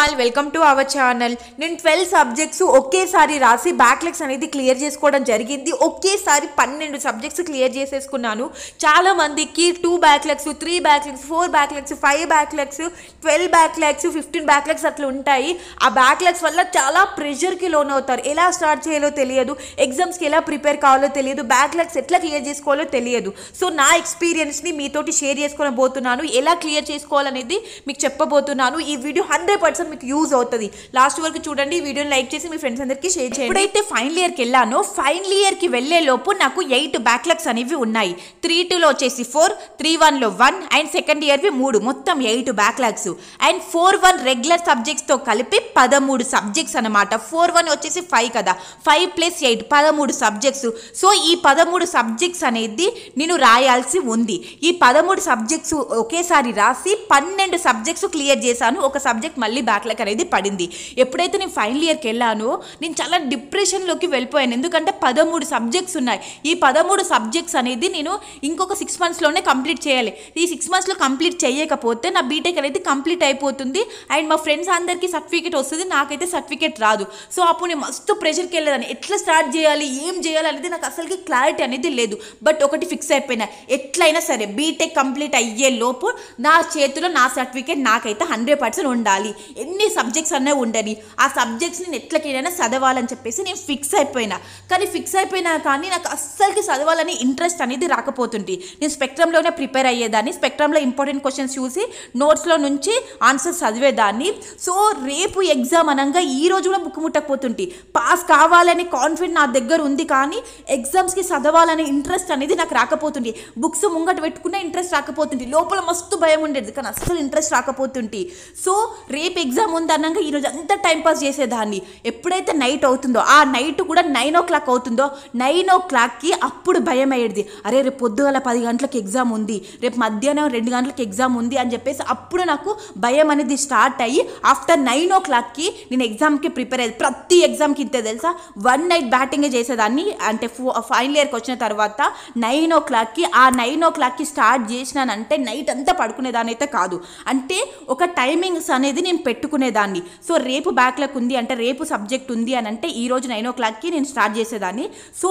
all welcome to our channel నేను twelve subjects ఒకేసారి రాసి బ్యాక్లెక్స్ అనేది క్లియర్ చేసుకోవడం జరిగింది ఒకేసారి పన్నెండు సబ్జెక్ట్స్ క్లియర్ చేసేసుకున్నాను చాలా మందికి two backlogs three backlogs four backlogs five backlogs twelve backlogs fifteen backlogs అట్లా ఉంటాయి ఆ బ్యాక్లెక్స్ వల్ల చాలా ప్రెషర్కి లోన్ అవుతారు ఎలా స్టార్ట్ చేయాలో తెలియదు ఎగ్జామ్స్కి ఎలా ప్రిపేర్ కావాలో తెలియదు బ్యాక్లెక్స్ ఎట్లా క్లియర్ చేసుకోవాలో తెలియదు సో నా ఎక్స్పీరియన్స్ని మీతోటి షేర్ చేసుకోబోతున్నాను ఎలా క్లియర్ చేసుకోవాలనేది మీకు చెప్పబోతున్నాను ఈ వీడియో హండ్రెడ్ ఆల్సో మీకు యూజ్ అవుతుంది లాస్ట్ వరకు చూడండి ఈ వీడియోని లైక్ చేసి మీ ఫ్రెండ్స్ అందరికీ షేర్ చేయండి ఇప్పుడైతే ఫైనల్ ఇయర్కి వెళ్ళానో ఫైనల్ ఇయర్కి వెళ్ళే లోపు నాకు ఎయిట్ బ్యాక్లాగ్స్ అనేవి ఉన్నాయి త్రీ టూలో వచ్చేసి ఫోర్ త్రీ వన్లో వన్ అండ్ సెకండ్ ఇయర్వి మూడు మొత్తం eight backlogs and four one regular సబ్జెక్ట్స్తో కలిపి పదమూడు సబ్జెక్ట్స్ అనమాట ఫోర్ వన్ వచ్చేసి ఫైవ్ కదా ఫైవ్ ప్లస్ ఎయిట్ పదమూడు సబ్జెక్ట్స్ సో ఈ పదమూడు సబ్జెక్ట్స్ అనేది నేను రాయాల్సి ఉంది ఈ పదమూడు సబ్జెక్ట్స్ ఒకేసారి రాసి పన్నెండు సబ్జెక్ట్స్ క్లియర్ చేశాను ఒక సబ్జెక్ట్ మళ్ళీ బ్యాక్లాక్ అనేది పడింది ఎప్పుడైతే నేను ఫైనల్ ఇయర్కి వెళ్ళానో నేను చాలా డిప్రెషన్లోకి వెళ్ళిపోయాను ఎందుకంటే పదమూడు సబ్జెక్ట్స్ ఉన్నాయి ఈ పదమూడు సబ్జెక్ట్స్ అనేది నేను ఇంకొక సిక్స్ మంత్స్లోనే కంప్లీట్ చేయాలి ఈ సిక్స్ మంత్స్లో కంప్లీట్ చేయకపోతే నా బీటెక్ అనేది కంప్లీట్ అయిపోతుంది అండ్ మా ఫ్రెండ్స్ అందరికీ సర్టిఫికేట్ వస్తుంది నాకైతే సర్టిఫికేట్ రాదు సో అప్పుడు నేను మస్తు ప్రెషర్కి వెళ్ళేదాన్ని ఎట్లా స్టార్ట్ చేయాలి ఏం చేయాలి అనేది నాకు అసలుకి క్లారిటీ అనేది లేదు బట్ ఒకటి ఫిక్స్ అయిపోయినా ఎట్లయినా సరే బీటెక్ కంప్లీట్ అయ్యే లోపు నా చేతిలో నా సర్టిఫికేట్ నాకైతే హండ్రెడ్ పర్సెంట్ ఉండాలి ఎన్ని సబ్జెక్ట్స్ అన్నీ ఉండని ఆ సబ్జెక్ట్స్ నేను ఎట్లకైనా చదవాలని చెప్పేసి నేను ఫిక్స్ అయిపోయినా కానీ ఫిక్స్ అయిపోయినా కానీ నాకు అస్సలకి చదవాలని ఇంట్రెస్ట్ అనేది రాకపోతుంది నేను స్పెక్ట్రంలోనే ప్రిపేర్ అయ్యేదాన్ని స్పెక్ట్రంలో ఇంపార్టెంట్ క్వశ్చన్స్ చూసి నోట్స్లో నుంచి ఆన్సర్స్ చదివేదాన్ని సో రేపు ఎగ్జామ్ అనగా ఈ రోజు కూడా బుక్ ముట్టకపోతుంది పాస్ కావాలని కాన్ఫిడెంట్ నా దగ్గర ఉంది కానీ ఎగ్జామ్స్కి చదవాలనే ఇంట్రెస్ట్ అనేది నాకు రాకపోతుంది బుక్స్ ముంగట పెట్టుకున్న ఇంట్రెస్ట్ రాకపోతుంది లోపల మస్తు భయం ఉండేది కానీ అస్సలు ఇంట్రెస్ట్ రాకపోతుంటే సో రేపు ఎగ్జామ్ ఉంది అన్నాక ఈరోజు అంతా టైంపాస్ చేసేదాన్ని ఎప్పుడైతే నైట్ అవుతుందో ఆ నైట్ కూడా నైన్ ఓ క్లాక్ అవుతుందో నైన్ ఓ క్లాక్కి అప్పుడు భయం అయ్యేది అరే రేపు పొద్దుగల పది గంటలకు ఎగ్జామ్ ఉంది రేపు మధ్యాహ్నం రెండు గంటలకు ఎగ్జామ్ ఉంది అని చెప్పేసి అప్పుడు నాకు భయం అనేది స్టార్ట్ అయ్యి ఆఫ్టర్ నైన్ ఓ క్లాక్కి నేను ఎగ్జామ్కి ప్రిపేర్ అయ్యేది ప్రతి ఎగ్జామ్కి ఇంతే తెలుసా వన్ నైట్ బ్యాటింగ్ చేసేదాన్ని అంటే ఫైనల్ ఇయర్కి వచ్చిన తర్వాత నైన్ ఓ క్లాక్కి ఆ నైన్ ఓ క్లాక్కి స్టార్ట్ చేసినానంటే నైట్ అంతా పడుకునేదాని అయితే కాదు అంటే ఒక టైమింగ్స్ అనేది నేను పెట్టి పెట్టుకునేదాన్ని సో రేపు బ్యాక్లాగ్ ఉంది అంటే రేపు సబ్జెక్ట్ ఉంది అని అంటే ఈ రోజు నైన్ ఓ క్లాక్కి నేను స్టార్ట్ చేసేదాన్ని సో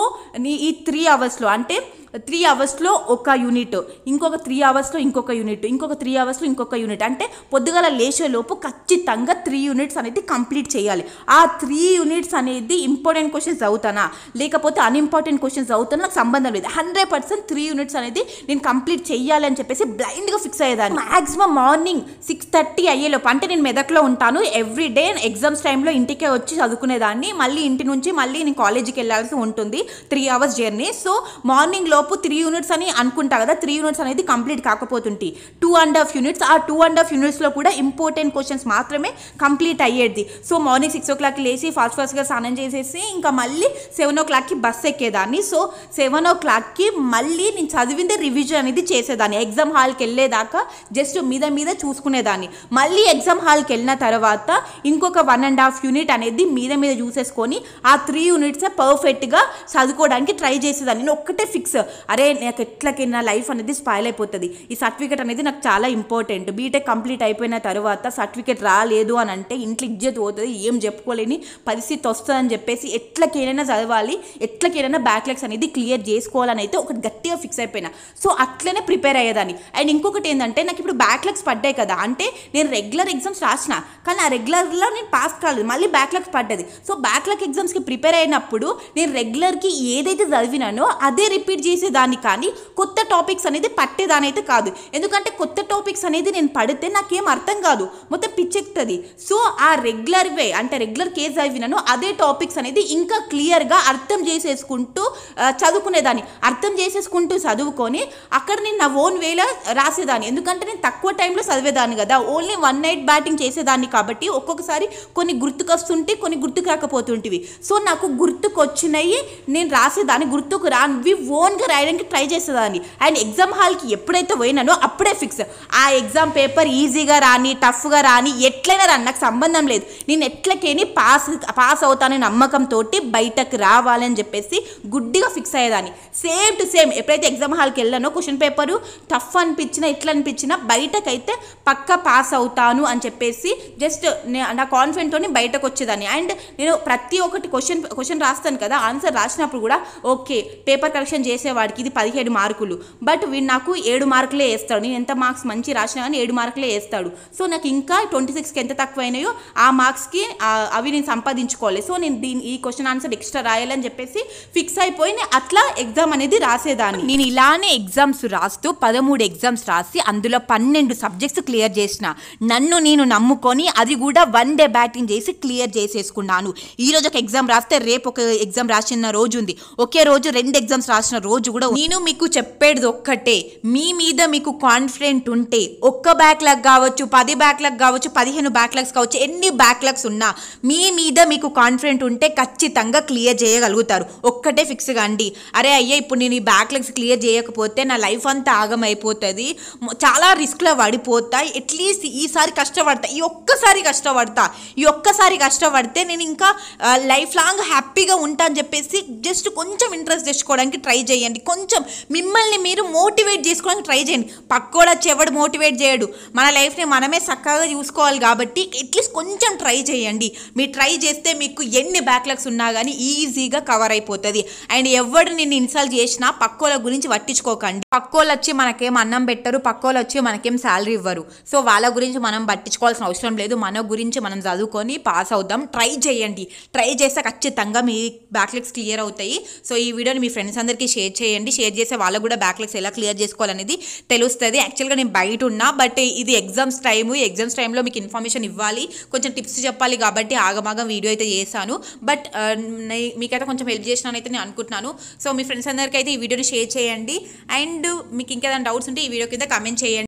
ఈ త్రీ అవర్స్లో అంటే త్రీ అవర్స్లో ఒక యూనిట్ ఇంకొక త్రీ అవర్స్లో ఇంకొక యూనిట్ ఇంకొక త్రీ అవర్స్లో ఇంకొక యూనిట్ అంటే పొద్దుగల లోపు ఖచ్చితంగా త్రీ యూనిట్స్ అనేది కంప్లీట్ చేయాలి ఆ త్రీ యూనిట్స్ అనేది ఇంపార్టెంట్ క్వశ్చన్స్ అవుతానా లేకపోతే అన్ఇంపార్టెంట్ క్వశ్చన్స్ అవుతానా నాకు సంబంధం లేదు హండ్రెడ్ పర్సెంట్ త్రీ యూనిట్స్ అనేది నేను కంప్లీట్ చేయాలి అని చెప్పేసి బ్లైండ్గా ఫిక్స్ అయ్యేదాన్ని మ్యాక్సిమం మార్నింగ్ సిక్స్ థర్టీ లోపు అంటే నేను మెదక్లో లో ఉంటాను ఎవ్రీ డే ఎగ్జామ్స్ టైంలో ఇంటికే వచ్చి చదువుకునేదాన్ని మళ్ళీ ఇంటి నుంచి మళ్ళీ నేను కాలేజీకి వెళ్ళాల్సి ఉంటుంది three hours journey so morning లోపు త్రీ యూనిట్స్ అని అనుకుంటా కదా త్రీ యూనిట్స్ అనేది కంప్లీట్ కాకపోతుంటే టూ అండ్ హాఫ్ యూనిట్స్ ఆ టూ అండ్ హాఫ్ యూనిట్స్లో కూడా ఇంపార్టెంట్ క్వశ్చన్స్ మాత్రమే కంప్లీట్ అయ్యేది so morning six o'clock లేచి ఫాస్ట్ ఫాస్ట్గా స్నానం చేసేసి ఇంకా మళ్ళీ సెవెన్ ఓ క్లాక్కి బస్ ఎక్కేదాన్ని సో సెవెన్ ఓ క్లాక్కి మళ్ళీ నేను చదివింది రివిజన్ అనేది చేసేదాన్ని ఎగ్జామ్ హాల్కి వెళ్ళేదాకా జస్ట్ మీద మీద చూసుకునేదాన్ని మళ్ళీ ఎగ్జామ్ హాల్కి వెళ్ళిన వెళ్ళిన తర్వాత ఇంకొక వన్ అండ్ హాఫ్ యూనిట్ అనేది మీద మీద చూసేసుకొని ఆ త్రీ యూనిట్సే పర్ఫెక్ట్గా చదువుకోవడానికి ట్రై చేసేదాన్ని నేను ఒక్కటే ఫిక్స్ అరే నాకు ఎట్లకి నా లైఫ్ అనేది స్పాయిల్ అయిపోతుంది ఈ సర్టిఫికేట్ అనేది నాకు చాలా ఇంపార్టెంట్ బీటెక్ కంప్లీట్ అయిపోయిన తర్వాత సర్టిఫికేట్ రాలేదు అని అంటే ఇంట్లో ఇజ్జత్ పోతుంది ఏం చెప్పుకోలేని పరిస్థితి వస్తుందని చెప్పేసి ఎట్లకైనా చదవాలి ఎట్లకైనా బ్యాక్లాగ్స్ అనేది క్లియర్ చేసుకోవాలని అయితే ఒకటి గట్టిగా ఫిక్స్ అయిపోయినా సో అట్లనే ప్రిపేర్ అయ్యేదాన్ని అండ్ ఇంకొకటి ఏంటంటే నాకు ఇప్పుడు బ్యాక్లాగ్స్ పడ్డాయి కదా అంటే నేను రెగ్యులర్ ఎగ్జామ్స్ రాసి రాసిన కానీ ఆ రెగ్యులర్లో నేను పాస్ కాలేదు మళ్ళీ బ్యాక్లాగ్ పడ్డది సో బ్యాక్లాగ్ ఎగ్జామ్స్కి ప్రిపేర్ అయినప్పుడు నేను రెగ్యులర్కి ఏదైతే చదివినానో అదే రిపీట్ చేసేదాన్ని కానీ కొత్త టాపిక్స్ అనేది పట్టేదాని అయితే కాదు ఎందుకంటే కొత్త టాపిక్స్ అనేది నేను పడితే నాకేం అర్థం కాదు మొత్తం పిచ్చెక్తుంది సో ఆ రెగ్యులర్ వే అంటే రెగ్యులర్ కేస్ చదివినానో అదే టాపిక్స్ అనేది ఇంకా క్లియర్గా అర్థం చేసేసుకుంటూ చదువుకునేదాన్ని అర్థం చేసేసుకుంటూ చదువుకొని అక్కడ నేను నా ఓన్ వేలో రాసేదాన్ని ఎందుకంటే నేను తక్కువ టైంలో చదివేదాన్ని కదా ఓన్లీ వన్ నైట్ బ్యాటింగ్ చేసి చేసేదాన్ని కాబట్టి ఒక్కొక్కసారి కొన్ని గుర్తుకొస్తుంటే కొన్ని గుర్తుకు రాకపోతుంటివి సో నాకు గుర్తుకొచ్చినవి నేను రాసేదాన్ని గుర్తుకు రానివి ఓన్గా రాయడానికి ట్రై చేసేదాన్ని అండ్ ఎగ్జామ్ హాల్కి ఎప్పుడైతే పోయినానో అప్పుడే ఫిక్స్ ఆ ఎగ్జామ్ పేపర్ ఈజీగా రాని టఫ్గా రాని ఎట్లయినా రాని నాకు సంబంధం లేదు నేను ఎట్లకేని పాస్ పాస్ అవుతానని నమ్మకంతో బయటకు రావాలని చెప్పేసి గుడ్డిగా ఫిక్స్ అయ్యేదాన్ని సేమ్ టు సేమ్ ఎప్పుడైతే ఎగ్జామ్ హాల్కి వెళ్ళానో క్వశ్చన్ పేపరు టఫ్ అనిపించినా ఇట్లా అనిపించినా బయటకైతే పక్క పాస్ అవుతాను అని చెప్పేసి చేసి జస్ట్ నా తోని బయటకు వచ్చేదాన్ని అండ్ నేను ప్రతి ఒక్కటి క్వశ్చన్ క్వశ్చన్ రాస్తాను కదా ఆన్సర్ రాసినప్పుడు కూడా ఓకే పేపర్ కరెక్షన్ చేసేవాడికి ఇది పదిహేడు మార్కులు బట్ వీడు నాకు ఏడు మార్కులే వేస్తాడు నేను ఎంత మార్క్స్ మంచి రాసినా కానీ ఏడు మార్కులే వేస్తాడు సో నాకు ఇంకా ట్వంటీ సిక్స్కి ఎంత తక్కువ అయినాయో ఆ మార్క్స్కి అవి నేను సంపాదించుకోవాలి సో నేను దీని ఈ క్వశ్చన్ ఆన్సర్ ఎక్స్ట్రా రాయాలని చెప్పేసి ఫిక్స్ అయిపోయి అట్లా ఎగ్జామ్ అనేది రాసేదాన్ని నేను ఇలానే ఎగ్జామ్స్ రాస్తూ పదమూడు ఎగ్జామ్స్ రాసి అందులో పన్నెండు సబ్జెక్ట్స్ క్లియర్ చేసిన నన్ను నేను నమ్ము అనుకొని అది కూడా వన్ డే బ్యాటింగ్ చేసి క్లియర్ చేసేసుకున్నాను ఈ రోజు ఒక ఎగ్జామ్ రాస్తే రేపు ఒక ఎగ్జామ్ రాసిన రోజు ఉంది ఒకే రోజు రెండు ఎగ్జామ్స్ రాసిన రోజు కూడా నేను మీకు చెప్పేది ఒక్కటే మీ మీద మీకు కాన్ఫిడెంట్ ఉంటే ఒక్క బ్యాక్లాగ్ కావచ్చు పది బ్యాక్లాగ్ కావచ్చు పదిహేను బ్యాక్లాగ్స్ కావచ్చు ఎన్ని బ్యాక్లాగ్స్ ఉన్నా మీ మీద మీకు కాన్ఫిడెంట్ ఉంటే ఖచ్చితంగా క్లియర్ చేయగలుగుతారు ఒక్కటే ఫిక్స్గా అండి అరే అయ్యా ఇప్పుడు నేను ఈ బ్యాక్లాగ్స్ క్లియర్ చేయకపోతే నా లైఫ్ అంతా ఆగమైపోతుంది చాలా రిస్క్లో పడిపోతాయి అట్లీస్ట్ ఈసారి కష్టపడతాయి ఈ ఒక్కసారి కష్టపడతా ఈ ఒక్కసారి కష్టపడితే నేను ఇంకా లైఫ్ లాంగ్ హ్యాపీగా ఉంటా అని చెప్పేసి జస్ట్ కొంచెం ఇంట్రెస్ట్ తెచ్చుకోవడానికి ట్రై చేయండి కొంచెం మిమ్మల్ని మీరు మోటివేట్ చేసుకోవడానికి ట్రై చేయండి పక్కోడ చెవడు మోటివేట్ చేయడు మన లైఫ్ని మనమే చక్కగా చూసుకోవాలి కాబట్టి అట్లీస్ట్ కొంచెం ట్రై చేయండి మీరు ట్రై చేస్తే మీకు ఎన్ని బ్యాక్లాగ్స్ ఉన్నా కానీ ఈజీగా కవర్ అయిపోతుంది అండ్ ఎవడు నిన్ను ఇన్సల్ట్ చేసినా పక్కోల గురించి పట్టించుకోకండి పక్కోళ్ళు వచ్చి మనకేం అన్నం పెట్టరు పక్కోళ్ళు వచ్చి మనకేం శాలరీ ఇవ్వరు సో వాళ్ళ గురించి మనం పట్టించుకోవాల్సిన అవసరం అవసరం లేదు మన గురించి మనం చదువుకొని పాస్ అవుదాం ట్రై చేయండి ట్రై చేస్తే ఖచ్చితంగా మీ బ్యాక్లెక్స్ క్లియర్ అవుతాయి సో ఈ వీడియోని మీ ఫ్రెండ్స్ అందరికీ షేర్ చేయండి షేర్ చేస్తే వాళ్ళకు కూడా బ్యాక్లెక్స్ ఎలా క్లియర్ చేసుకోవాలనేది తెలుస్తుంది యాక్చువల్గా నేను బయట ఉన్నా బట్ ఇది ఎగ్జామ్స్ టైము ఎగ్జామ్స్ టైంలో మీకు ఇన్ఫర్మేషన్ ఇవ్వాలి కొంచెం టిప్స్ చెప్పాలి కాబట్టి ఆగమాగం వీడియో అయితే చేశాను బట్ uh, మీకైతే కొంచెం హెల్ప్ చేసినానైతే నేను అనుకుంటున్నాను సో మీ ఫ్రెండ్స్ అందరికీ అయితే ఈ వీడియోని షేర్ చేయండి అండ్ మీకు ఇంకేదైనా డౌట్స్ ఉంటే ఈ వీడియో కింద కమెంట్ చేయండి